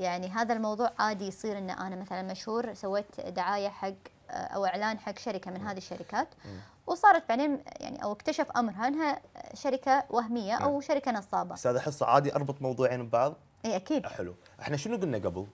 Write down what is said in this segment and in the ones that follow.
يعني هذا الموضوع عادي يصير ان انا مثلا مشهور سويت دعايه حق آه، او اعلان حق شركه من هذه الشركات وصارت بعدين يعني او اكتشف امرها انها شركه وهميه او شركه نصابه. استاذ حصه عادي اربط موضوعين ببعض؟ اي اكيد. آه، حلو، احنا شنو قلنا قبل؟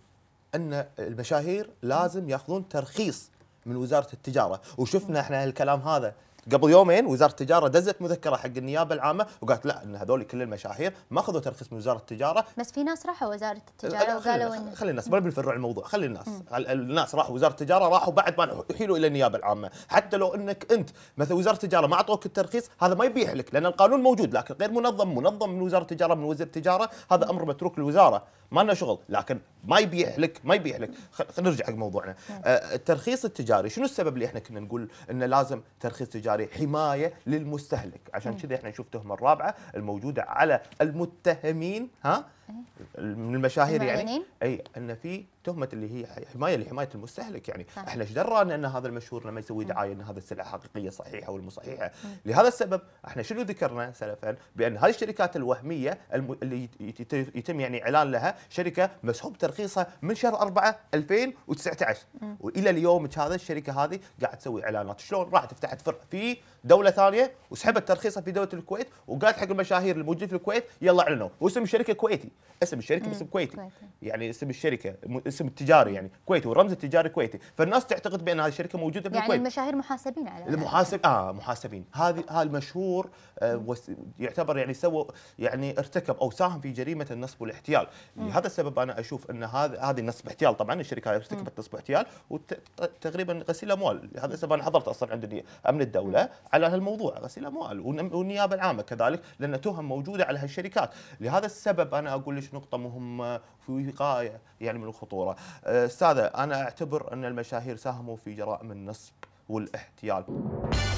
ان المشاهير لازم ياخذون ترخيص من وزاره التجاره وشفنا احنا الكلام هذا قبل يومين وزاره التجاره دزت مذكره حق النيابه العامه وقالت لا ان هذول كل المشاهير ما اخذوا ترخيص من وزاره التجاره بس في ناس راحوا وزاره التجاره وقالوا ان خلي الناس ما بنفرع الموضوع خلي الناس الناس راحوا وزاره التجاره راحوا بعد ما يحيلوا الى النيابه العامه حتى لو انك انت مثلا وزاره التجاره ما اعطوك الترخيص هذا ما يبيح لك لان القانون موجود لكن غير منظم منظم من وزاره التجاره من وزير التجاره هذا امر متروك للوزاره ما لنا شغل لكن ما يبيح لك ما يبيح لك خلينا نرجع حق موضوعنا آه الترخيص التجاري شنو السبب اللي احنا كنا نقول انه لازم ترخيص تجاري التجاري حمايه للمستهلك عشان كذا احنا نشوف التهمه الرابعه الموجوده على المتهمين ها من المشاهير يعني اي ان في تهمه اللي هي حمايه لحمايه المستهلك يعني صح. احنا ايش درانا ان هذا المشهور لما يسوي دعايه ان هذا السلعه حقيقيه صحيحه والمو صحيحه لهذا السبب احنا شنو ذكرنا سلفا بان هذه الشركات الوهميه اللي يتم يعني اعلان لها شركه مسحوب ترخيصها من شهر 4 2019 مم. والى اليوم هذا الشركه هذه قاعد تسوي اعلانات شلون راحت فتحت فرع في دوله ثانيه وسحبت ترخيصها في دوله الكويت وقالت حق المشاهير الموجودين في الكويت يلا اعلنوا واسم الشركه كويتي اسم الشركه باسم كويتي يعني اسم الشركه اسم التجاري يعني كويتي والرمز التجاري كويتي فالناس تعتقد بان هذه الشركه موجوده في يعني الكويت يعني المشاهير محاسبين على المحاسب اه محاسبين هذه هذا المشهور آه يعتبر يعني سوى يعني ارتكب او ساهم في جريمه النصب والاحتيال لهذا السبب انا اشوف ان هذا هذه النصب احتيال طبعا الشركه هذه ارتكبت نصب احتيال وتقريبا غسيل اموال لهذا السبب انا حضرت اصلا عند امن الدوله م. على هالموضوع غسيل اموال والنيابه العامه كذلك لان تهم موجوده على هالشركات لهذا السبب انا اقول كلش نقطه مهمه في وقايه يعني من الخطوره استاذه انا اعتبر ان المشاهير ساهموا في جرائم النصب والاحتيال